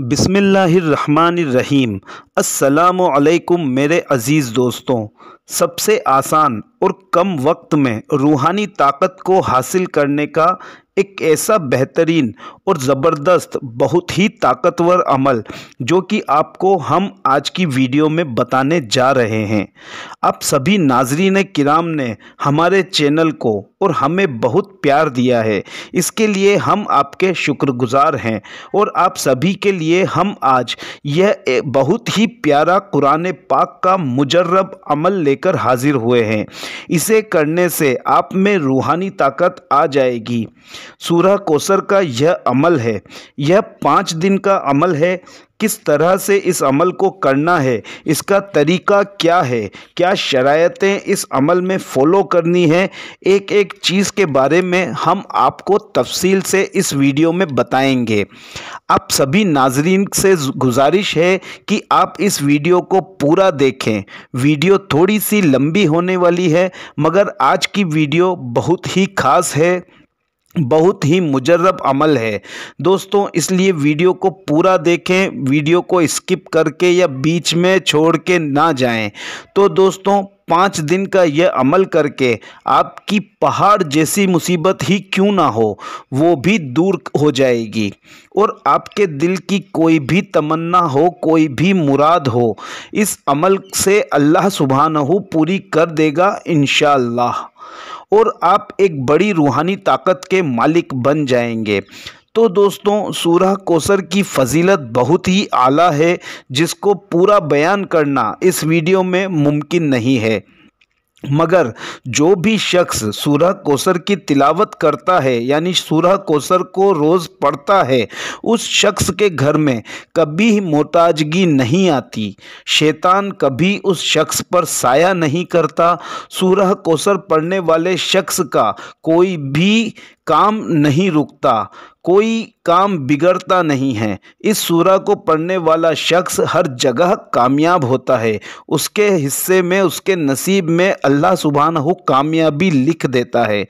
बिसमीम् अलकुम मेरे अज़ीज़ दोस्तों सबसे आसान और कम वक्त में रूहानी ताकत को हासिल करने का एक ऐसा बेहतरीन और ज़बरदस्त बहुत ही ताकतवर अमल जो कि आपको हम आज की वीडियो में बताने जा रहे हैं आप सभी नाजरीन किराम ने हमारे चैनल को और हमें बहुत प्यार दिया है इसके लिए हम आपके शुक्रगुजार हैं और आप सभी के लिए हम आज यह बहुत ही प्यारा कुरान पाक का मुजरब अमल लेकर हाजिर हुए हैं इसे करने से आप में रूहानी ताकत आ जाएगी सूरह कोसर का यह अमल है यह पाँच दिन का अमल है किस तरह से इस अमल को करना है इसका तरीका क्या है क्या शरायतें इस अमल में फ़ॉलो करनी है एक एक चीज़ के बारे में हम आपको तफसील से इस वीडियो में बताएंगे आप सभी नाजरीन से गुजारिश है कि आप इस वीडियो को पूरा देखें वीडियो थोड़ी सी लंबी होने वाली है मगर आज की वीडियो बहुत ही ख़ास है बहुत ही मुजरब अमल है दोस्तों इसलिए वीडियो को पूरा देखें वीडियो को स्किप करके या बीच में छोड़ के ना जाएं तो दोस्तों पाँच दिन का यह अमल करके आपकी पहाड़ जैसी मुसीबत ही क्यों ना हो वो भी दूर हो जाएगी और आपके दिल की कोई भी तमन्ना हो कोई भी मुराद हो इस अमल से अल्लाह सुबहानहू पूरी कर देगा इन और आप एक बड़ी रूहानी ताकत के मालिक बन जाएंगे तो दोस्तों सूरह कोसर की फजीलत बहुत ही आला है जिसको पूरा बयान करना इस वीडियो में मुमकिन नहीं है मगर जो भी शख्स सूरह कोसर की तिलावत करता है यानी सूरह कोसर को रोज़ पढ़ता है उस शख्स के घर में कभी मोहताजगी नहीं आती शैतान कभी उस शख्स पर साया नहीं करता सूरह कोसर पढ़ने वाले शख्स का कोई भी काम नहीं रुकता कोई काम बिगड़ता नहीं है इस सूरा को पढ़ने वाला शख्स हर जगह कामयाब होता है उसके हिस्से में उसके नसीब में अल्लाह सुबहान कामयाबी लिख देता है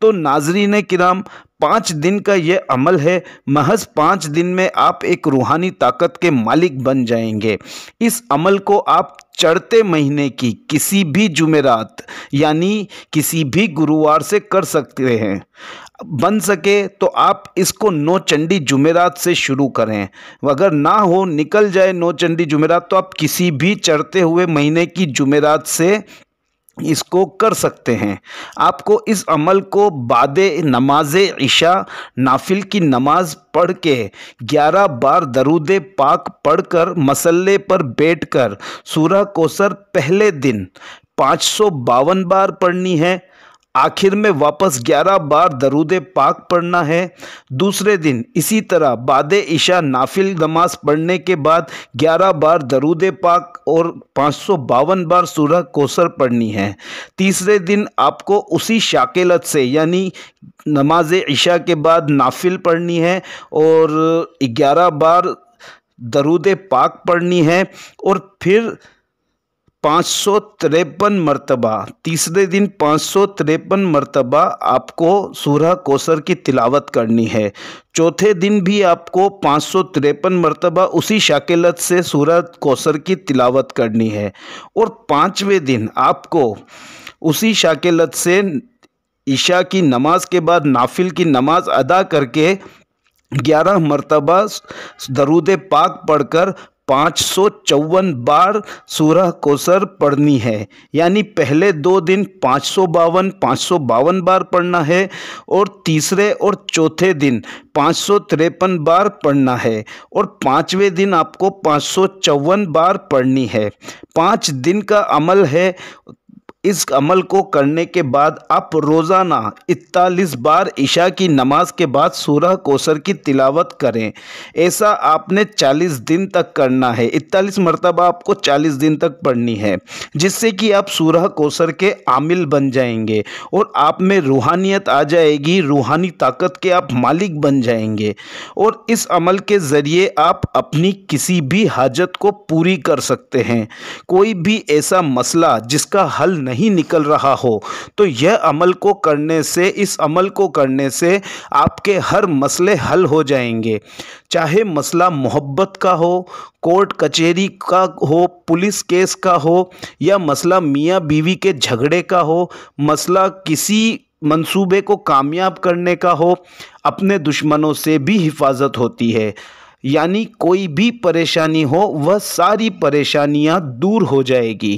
तो नाजरीन कराम पाँच दिन का यह अमल है महज पाँच दिन में आप एक रूहानी ताकत के मालिक बन जाएंगे इस अमल को आप चढ़ते महीने की किसी भी जुमेरात यानी किसी भी गुरुवार से कर सकते हैं बन सके तो आप इसको नौ चंडी जुमेरात से शुरू करें अगर ना हो निकल जाए नौ चंडी जुमेरात तो आप किसी भी चढ़ते हुए महीने की जुमेरात से इसको कर सकते हैं आपको इस अमल को बाद नमाज ईशा नाफिल की नमाज पढ़ के ग्यारह बार दरूद पाक पढ़कर मसल्ले पर बैठकर सूर्य कोसर पहले दिन पाँच सौ बावन बार पढ़नी है आखिर में वापस 11 बार दरूद पाक पढ़ना है दूसरे दिन इसी तरह बाद ईशा नाफिल नमाज पढ़ने के बाद 11 बार दरूद पाक और पाँच बार सूरह कोसर पढ़नी है तीसरे दिन आपको उसी शाकिलत से यानी नमाज ईशा के बाद नाफिल पढ़नी है और 11 बार दरूद पाक पढ़नी है और फिर पाँच सौ मरतबा तीसरे दिन पाँच सौ मरतबा आपको सूरह कोसर की तिलावत करनी है चौथे दिन भी आपको पाँच सौ मरतबा उसी शाकिलत से सूरह कोसर की तिलावत करनी है और पाँचवें दिन आपको उसी शाकिलत से ईशा की नमाज के बाद नाफिल की नमाज अदा करके ग्यारह मरतबा दरूद पाक पढ़कर पाँच सौ चौवन बार सूरह कोसर पढ़नी है यानी पहले दो दिन पाँच सौ बावन पाँच सौ बावन बार पढ़ना है और तीसरे और चौथे दिन पाँच सौ तिरपन बार पढ़ना है और पाँचवें दिन आपको पाँच सौ चौवन बार पढ़नी है पाँच दिन का अमल है इस अमल को करने के बाद आप रोज़ाना इकतालीस बार ईशा की नमाज के बाद सूरह कोसर की तिलावत करें ऐसा आपने 40 दिन तक करना है इकतालीस मरतबा आपको 40 दिन तक पढ़नी है जिससे कि आप सूरह कोसर के आमिल बन जाएंगे और आप में रूहानियत आ जाएगी रूहानी ताकत के आप मालिक बन जाएंगे और इस अमल के ज़रिए आप अपनी किसी भी हाजत को पूरी कर सकते हैं कोई भी ऐसा मसला जिसका हल नहीं निकल रहा हो तो यह अमल को करने से इस अमल को करने से आपके हर मसले हल हो जाएंगे चाहे मसला मोहब्बत का हो कोर्ट कचहरी का हो पुलिस केस का हो या मसला मियाँ बीवी के झगड़े का हो मसला किसी मंसूबे को कामयाब करने का हो अपने दुश्मनों से भी हिफाजत होती है यानी कोई भी परेशानी हो वह सारी परेशानियां दूर हो जाएगी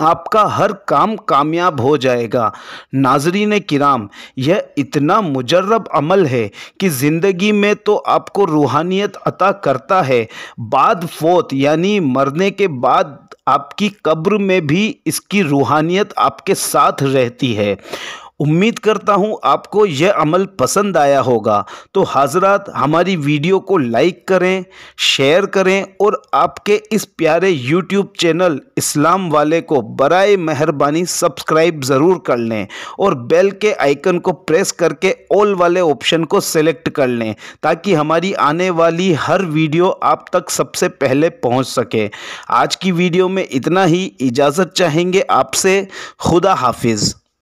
आपका हर काम कामयाब हो जाएगा नाजरीन किराम यह इतना मुजरब अमल है कि ज़िंदगी में तो आपको रूहानियत अता करता है बाद फोत यानी मरने के बाद आपकी कब्र में भी इसकी रूहानियत आपके साथ रहती है उम्मीद करता हूँ आपको यह अमल पसंद आया होगा तो हाजरात हमारी वीडियो को लाइक करें शेयर करें और आपके इस प्यारे यूट्यूब चैनल इस्लाम वाले को बर मेहरबानी सब्सक्राइब ज़रूर कर लें और बेल के आइकन को प्रेस करके ऑल वाले ऑप्शन को सेलेक्ट कर लें ताकि हमारी आने वाली हर वीडियो आप तक सबसे पहले पहुँच सके आज की वीडियो में इतना ही इजाज़त चाहेंगे आपसे खुदा हाफिज़